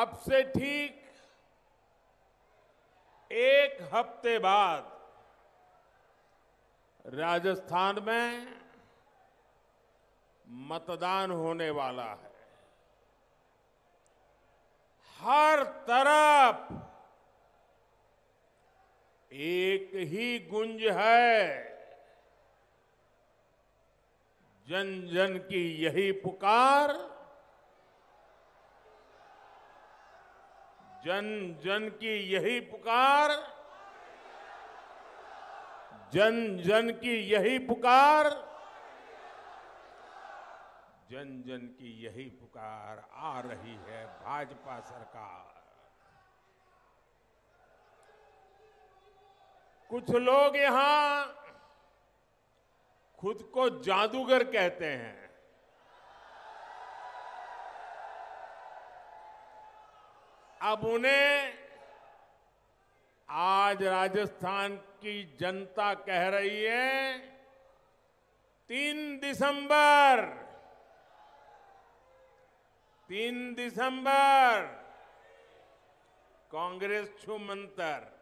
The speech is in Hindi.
अब से ठीक एक हफ्ते बाद राजस्थान में मतदान होने वाला है हर तरफ एक ही गुंज है जन जन की यही पुकार जन जन की यही पुकार जन जन की यही पुकार जन जन की यही पुकार आ रही है भाजपा सरकार कुछ लोग यहां खुद को जादूगर कहते हैं अब उन्हें आज राजस्थान की जनता कह रही है तीन दिसंबर तीन दिसंबर कांग्रेस छु मंत्र